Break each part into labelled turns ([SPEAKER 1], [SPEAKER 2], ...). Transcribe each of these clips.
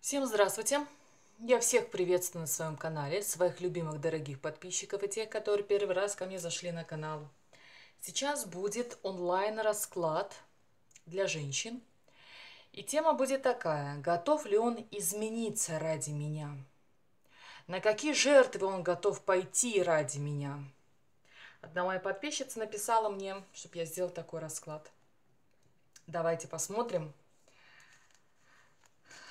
[SPEAKER 1] Всем здравствуйте! Я всех приветствую на своем канале, своих любимых дорогих подписчиков и тех, которые первый раз ко мне зашли на канал. Сейчас будет онлайн-расклад для женщин. И тема будет такая, готов ли он измениться ради меня? На какие жертвы он готов пойти ради меня? Одна моя подписчица написала мне, чтобы я сделал такой расклад. Давайте посмотрим. Посмотрим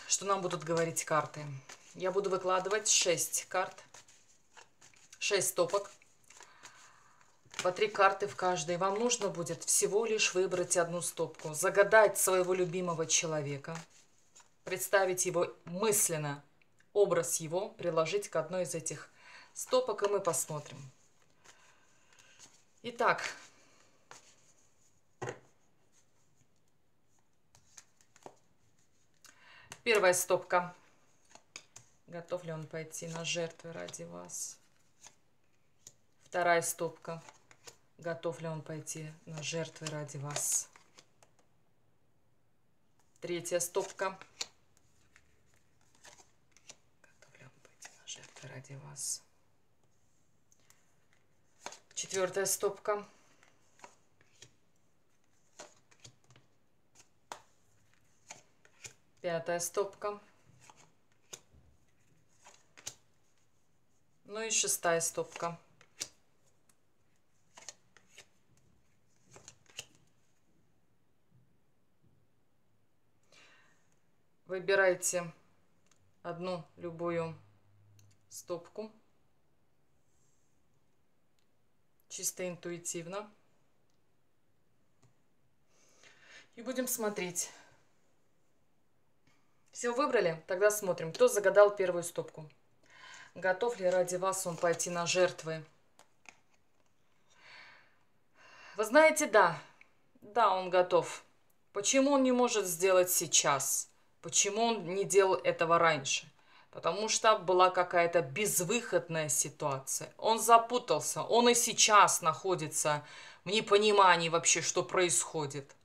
[SPEAKER 1] что нам будут говорить карты. Я буду выкладывать 6 карт, 6 стопок, по 3 карты в каждой. Вам нужно будет всего лишь выбрать одну стопку, загадать своего любимого человека, представить его мысленно, образ его приложить к одной из этих стопок, и мы посмотрим. Итак, Первая стопка. Готов ли он пойти на жертвы ради вас? Вторая стопка. Готов ли он пойти на жертвы ради вас? Третья стопка. Готов ли он пойти на жертвы ради вас? Четвертая стопка. пятая стопка. Ну и шестая стопка. Выбирайте одну любую стопку. Чисто интуитивно. И будем смотреть. Все выбрали? Тогда смотрим, кто загадал первую стопку. Готов ли ради вас он пойти на жертвы? Вы знаете, да. Да, он готов. Почему он не может сделать сейчас? Почему он не делал этого раньше? Потому что была какая-то безвыходная ситуация. Он запутался. Он и сейчас находится в непонимании вообще, что происходит.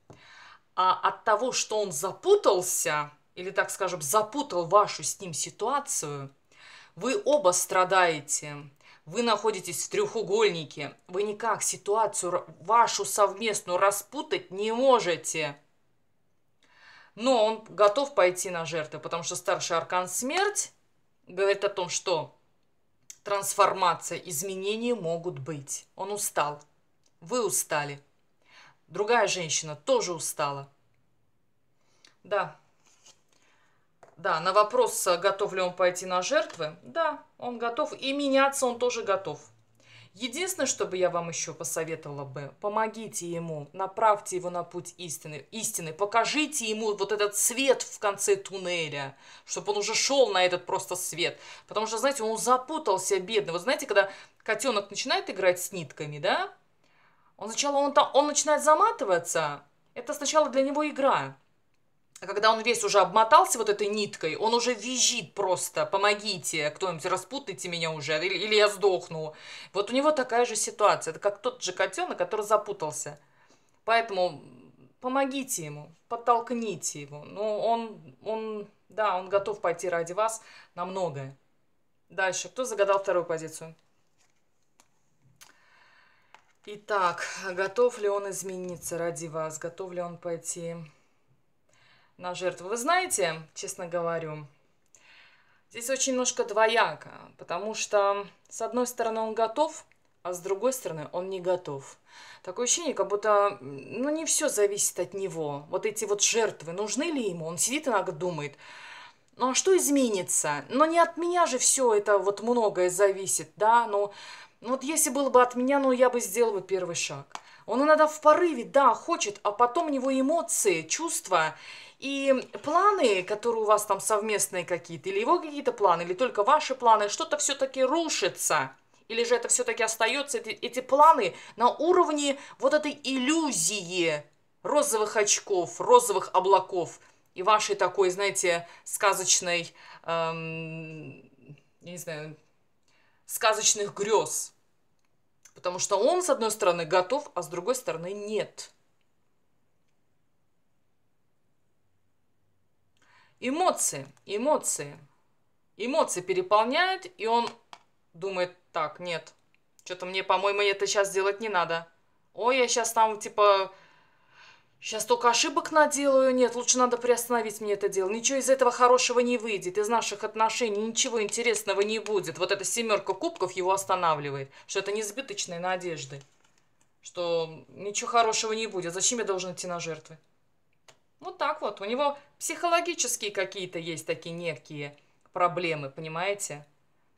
[SPEAKER 1] А от того, что он запутался, или, так скажем, запутал вашу с ним ситуацию, вы оба страдаете, вы находитесь в треугольнике, вы никак ситуацию вашу совместную распутать не можете. Но он готов пойти на жертвы, потому что старший аркан смерть говорит о том, что трансформация, изменения могут быть. Он устал, вы устали. Другая женщина тоже устала. Да, да, на вопрос, э, готов ли он пойти на жертвы, да, он готов. И меняться он тоже готов. Единственное, что бы я вам еще посоветовала бы, помогите ему, направьте его на путь истины, истины, покажите ему вот этот свет в конце туннеля, чтобы он уже шел на этот просто свет. Потому что, знаете, он запутался, бедный. Вот знаете, когда котенок начинает играть с нитками, да, он сначала он, там, он начинает заматываться, это сначала для него игра. А когда он весь уже обмотался вот этой ниткой, он уже визжит просто, помогите, кто-нибудь распутайте меня уже, или, или я сдохну. Вот у него такая же ситуация. Это как тот же котенок, который запутался. Поэтому помогите ему, подтолкните его. Ну, он, он, да, он готов пойти ради вас на многое. Дальше. Кто загадал вторую позицию? Итак, готов ли он измениться ради вас? Готов ли он пойти на жертву. Вы знаете, честно говорю, здесь очень немножко двояко, потому что с одной стороны он готов, а с другой стороны он не готов. Такое ощущение, как будто ну, не все зависит от него. Вот эти вот жертвы, нужны ли ему? Он сидит иногда думает, ну а что изменится? Но ну, не от меня же все это вот многое зависит, да, но ну, ну, вот если было бы от меня, ну я бы сделала первый шаг. Он иногда в порыве, да, хочет, а потом у него эмоции, чувства и планы, которые у вас там совместные какие-то, или его какие-то планы, или только ваши планы, что-то все-таки рушится. Или же это все-таки остается, эти, эти планы на уровне вот этой иллюзии розовых очков, розовых облаков и вашей такой, знаете, сказочной, эм, я не знаю, сказочных грез. Потому что он, с одной стороны, готов, а с другой стороны, нет. Эмоции, эмоции. Эмоции переполняют, и он думает, так, нет, что-то мне, по-моему, это сейчас делать не надо. Ой, я сейчас там, типа, Сейчас только ошибок наделаю. Нет, лучше надо приостановить мне это дело. Ничего из этого хорошего не выйдет. Из наших отношений ничего интересного не будет. Вот эта семерка кубков его останавливает. Что это несбыточные надежды. Что ничего хорошего не будет. Зачем я должен идти на жертвы? Вот так вот. У него психологические какие-то есть такие некие проблемы, понимаете?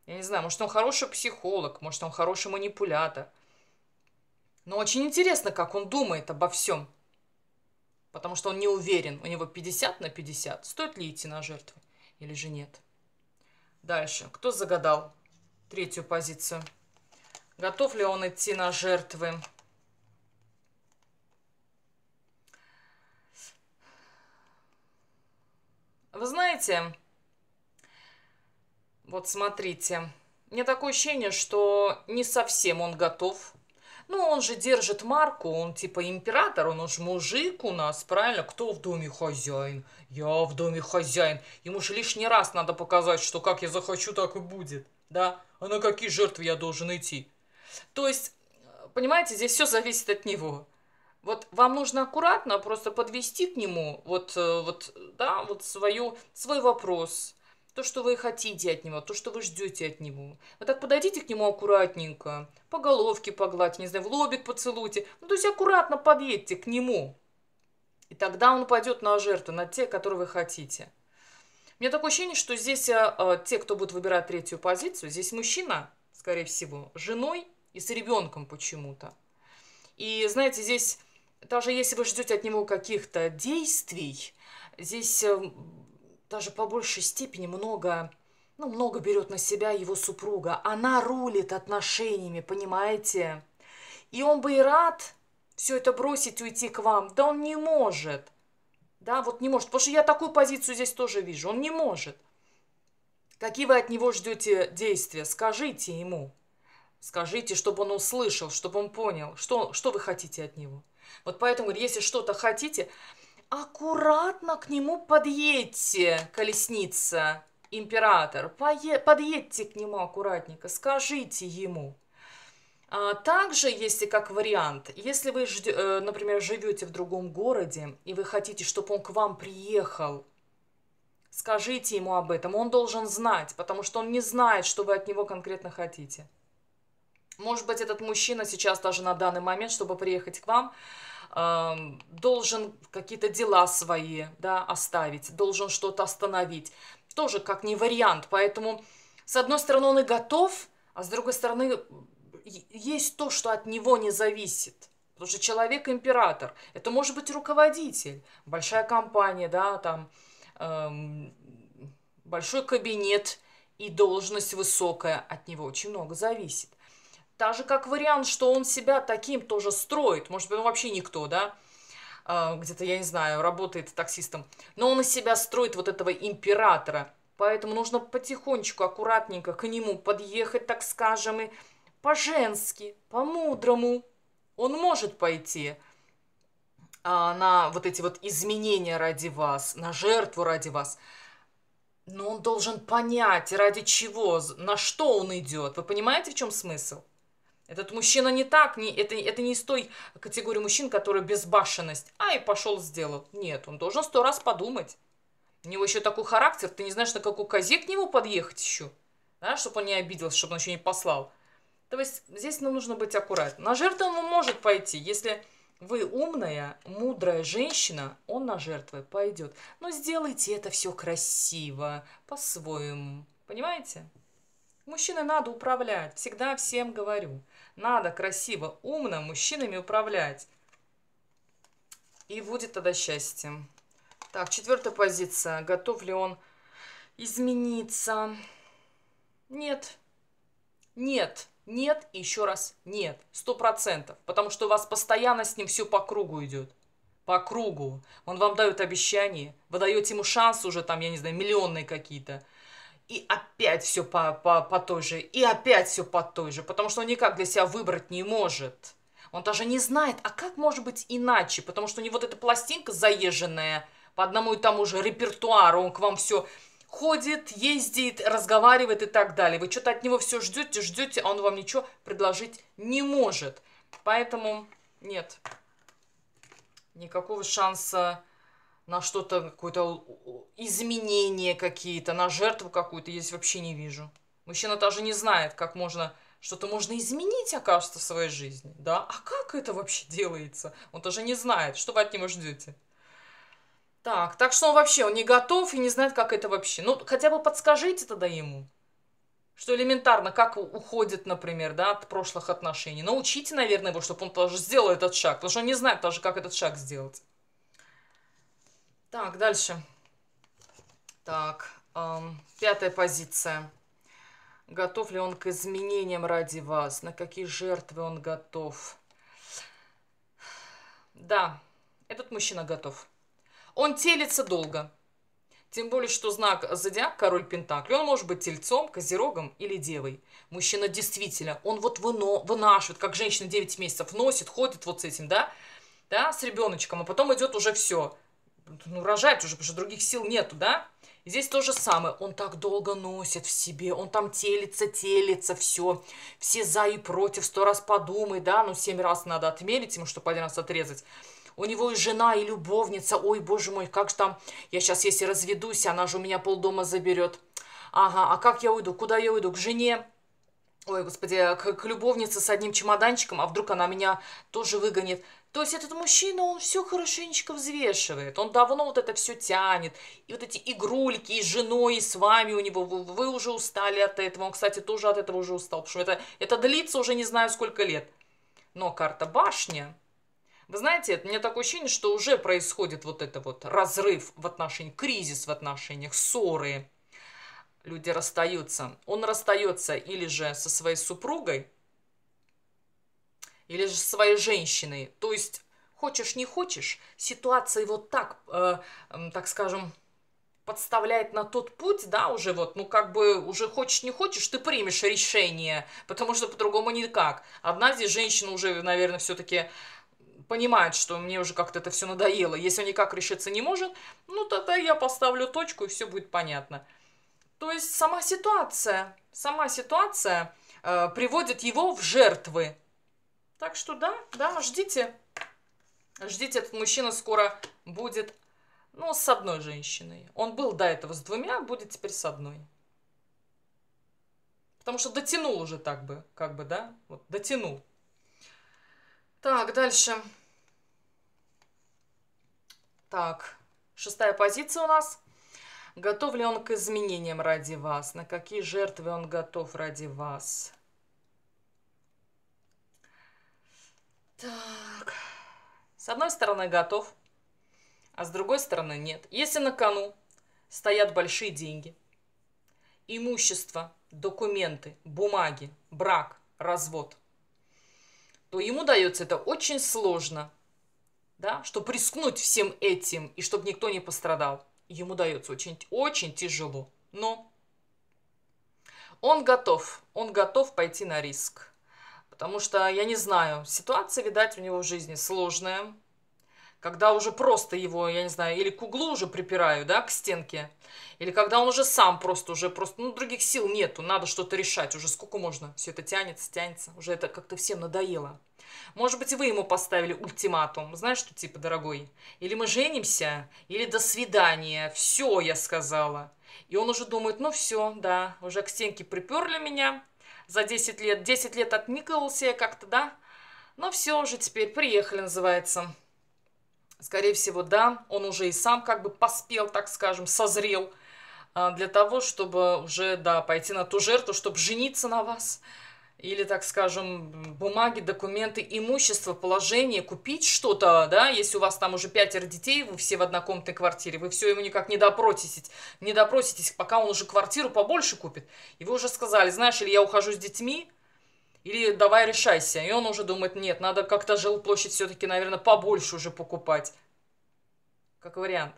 [SPEAKER 1] Я не знаю, может он хороший психолог, может он хороший манипулятор. Но очень интересно, как он думает обо всем потому что он не уверен, у него 50 на 50, стоит ли идти на жертву или же нет. Дальше, кто загадал третью позицию? Готов ли он идти на жертвы? Вы знаете, вот смотрите, мне такое ощущение, что не совсем он готов ну, он же держит марку, он типа император, он уж мужик у нас, правильно? Кто в доме хозяин? Я в доме хозяин. Ему же лишний раз надо показать, что как я захочу, так и будет, да? А на какие жертвы я должен идти? То есть, э, понимаете, здесь все зависит от него. Вот вам нужно аккуратно просто подвести к нему вот, э, вот, да, вот свою, свой вопрос – то, что вы хотите от него, то, что вы ждете от него. Вот так подойдите к нему аккуратненько, по головке погладьте, не знаю, в лобик поцелуйте. Ну, то есть аккуратно подъедьте к нему. И тогда он пойдет на жертву, на те, которые вы хотите. У меня такое ощущение, что здесь а, те, кто будет выбирать третью позицию, здесь мужчина, скорее всего, с женой и с ребенком почему-то. И знаете, здесь даже если вы ждете от него каких-то действий, здесь э, даже по большей степени много, ну, много берет на себя его супруга. Она рулит отношениями, понимаете? И он бы и рад все это бросить, уйти к вам. Да он не может. Да, вот не может. Потому что я такую позицию здесь тоже вижу. Он не может. Какие вы от него ждете действия? Скажите ему. Скажите, чтобы он услышал, чтобы он понял, что, что вы хотите от него. Вот поэтому, если что-то хотите, аккуратно к нему подъедьте, колесница, император, подъедьте к нему аккуратненько, скажите ему. А, также, если как вариант, если вы, э, например, живете в другом городе, и вы хотите, чтобы он к вам приехал, скажите ему об этом, он должен знать, потому что он не знает, что вы от него конкретно хотите. Может быть, этот мужчина сейчас даже на данный момент, чтобы приехать к вам, должен какие-то дела свои да, оставить, должен что-то остановить. Тоже как не вариант. Поэтому, с одной стороны, он и готов, а с другой стороны, есть то, что от него не зависит. Потому что человек император. Это может быть руководитель, большая компания, да, там эм, большой кабинет и должность высокая. От него очень много зависит. Даже как вариант, что он себя таким тоже строит. Может быть, он вообще никто, да? А, где-то, я не знаю, работает таксистом. Но он из себя строит вот этого императора. Поэтому нужно потихонечку, аккуратненько к нему подъехать, так скажем, и по-женски, по-мудрому. Он может пойти а, на вот эти вот изменения ради вас, на жертву ради вас. Но он должен понять, ради чего, на что он идет. Вы понимаете, в чем смысл? Этот мужчина не так, не, это, это не из той категории мужчин, которые безбашенность. А, и пошел, сделал. Нет, он должен сто раз подумать. У него еще такой характер, ты не знаешь, на какую козе к нему подъехать еще. Да, чтобы он не обиделся, чтобы он еще не послал. То есть здесь нам нужно быть аккуратным. На жертву он может пойти, если вы умная, мудрая женщина, он на жертвы пойдет. Но сделайте это все красиво, по-своему. Понимаете? Мужчины надо управлять. Всегда всем говорю. Надо красиво, умно мужчинами управлять. И будет тогда счастье. Так, четвертая позиция. Готов ли он измениться? Нет. Нет. Нет. еще раз нет. Сто процентов. Потому что у вас постоянно с ним все по кругу идет. По кругу. Он вам дает обещание. Вы даете ему шанс уже там, я не знаю, миллионные какие-то и опять все по, по, по той же, и опять все по той же, потому что он никак для себя выбрать не может. Он даже не знает, а как может быть иначе, потому что у него вот эта пластинка заезженная по одному и тому же репертуару, он к вам все ходит, ездит, разговаривает и так далее. Вы что-то от него все ждете, ждете, а он вам ничего предложить не может. Поэтому нет никакого шанса на что-то, какой-то изменения какие-то, на жертву какую-то я здесь вообще не вижу. Мужчина даже не знает, как можно что-то можно изменить, окажется, в своей жизни, да? А как это вообще делается? Он даже не знает, что вы от него ждете. Так, так что он вообще, он не готов и не знает, как это вообще. Ну, хотя бы подскажите тогда ему, что элементарно, как уходит, например, да, от прошлых отношений. Научите, наверное, его, чтобы он тоже сделал этот шаг, потому что он не знает даже, как этот шаг сделать. Так, дальше. Так, пятая позиция. Готов ли он к изменениям ради вас? На какие жертвы он готов? Да, этот мужчина готов. Он телится долго. Тем более, что знак зодиак, король Пентакли, он может быть тельцом, козерогом или девой. Мужчина действительно, он вот выно, вынашивает, как женщина 9 месяцев носит, ходит вот с этим, да, да, с ребеночком, а потом идет уже все. Ну, рожать уже, потому что других сил нету, да. Здесь то же самое. Он так долго носит в себе. Он там телится, телится, все. Все за и против. Сто раз подумай, да. Ну, семь раз надо отмерить ему, чтобы один раз отрезать. У него и жена, и любовница. Ой, боже мой, как же там... Я сейчас, если разведусь, она же у меня полдома заберет. Ага, а как я уйду? Куда я уйду? К жене? Ой, господи, к, к любовнице с одним чемоданчиком, а вдруг она меня тоже выгонит. То есть этот мужчина, он все хорошенечко взвешивает, он давно вот это все тянет, и вот эти игрульки, и с женой, и с вами у него, вы, вы уже устали от этого, он, кстати, тоже от этого уже устал, потому что это, это длится уже не знаю сколько лет. Но карта башня, вы знаете, у меня такое ощущение, что уже происходит вот это вот разрыв в отношениях, кризис в отношениях, ссоры, люди расстаются. Он расстается или же со своей супругой, или же своей женщиной. То есть, хочешь не хочешь, ситуация его так, э, э, так скажем, подставляет на тот путь, да, уже вот, ну как бы уже хочешь не хочешь, ты примешь решение, потому что по-другому никак. Одна здесь женщина уже, наверное, все-таки понимает, что мне уже как-то это все надоело. Если он никак решиться не может, ну тогда я поставлю точку и все будет понятно. То есть сама ситуация, сама ситуация э, приводит его в жертвы, так что да, да, ждите. Ждите, этот мужчина скоро будет, ну, с одной женщиной. Он был до этого с двумя, будет теперь с одной. Потому что дотянул уже так бы, как бы, да? Вот, дотянул. Так, дальше. Так, шестая позиция у нас. Готов ли он к изменениям ради вас? На какие жертвы он готов ради вас? Так. С одной стороны готов, а с другой стороны нет. Если на кону стоят большие деньги, имущество, документы, бумаги, брак, развод, то ему дается это очень сложно, да, чтобы рискнуть всем этим и чтобы никто не пострадал. Ему дается очень, очень тяжело, но он готов, он готов пойти на риск. Потому что, я не знаю, ситуация, видать, у него в жизни сложная. Когда уже просто его, я не знаю, или к углу уже припираю, да, к стенке. Или когда он уже сам просто, уже просто, ну, других сил нету, надо что-то решать. Уже сколько можно? Все это тянется, тянется. Уже это как-то всем надоело. Может быть, вы ему поставили ультиматум. Знаешь, что типа, дорогой, или мы женимся, или до свидания. Все, я сказала. И он уже думает, ну все, да, уже к стенке приперли меня, за 10 лет. 10 лет отмикался я как-то, да? Но все уже теперь приехали, называется. Скорее всего, да, он уже и сам как бы поспел, так скажем, созрел а, для того, чтобы уже, да, пойти на ту жертву, чтобы жениться на вас – или, так скажем, бумаги, документы, имущество, положение, купить что-то, да, если у вас там уже пятеро детей, вы все в однокомнатной квартире, вы все ему никак не допроситесь, не допроситесь, пока он уже квартиру побольше купит, и вы уже сказали, знаешь, или я ухожу с детьми, или давай решайся, и он уже думает, нет, надо как-то жилплощадь все-таки, наверное, побольше уже покупать, как вариант.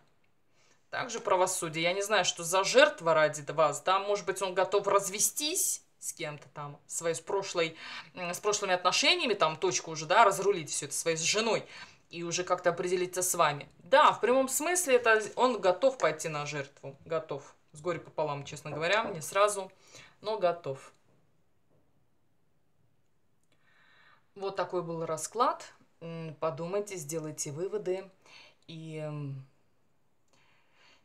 [SPEAKER 1] Также правосудие. Я не знаю, что за жертва ради вас. Да, может быть, он готов развестись, с кем-то там, своей, с, прошлой, с прошлыми отношениями, там, точку уже, да, разрулить все это своей с женой и уже как-то определиться с вами. Да, в прямом смысле это он готов пойти на жертву, готов. С горе пополам, честно говоря, не сразу, но готов. Вот такой был расклад. Подумайте, сделайте выводы и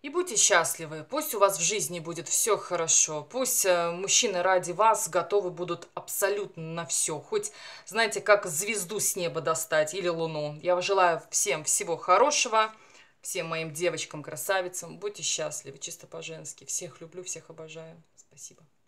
[SPEAKER 1] и будьте счастливы, пусть у вас в жизни будет все хорошо, пусть э, мужчины ради вас готовы будут абсолютно на все, хоть, знаете, как звезду с неба достать или луну. Я желаю всем всего хорошего, всем моим девочкам, красавицам, будьте счастливы, чисто по-женски. Всех люблю, всех обожаю. Спасибо.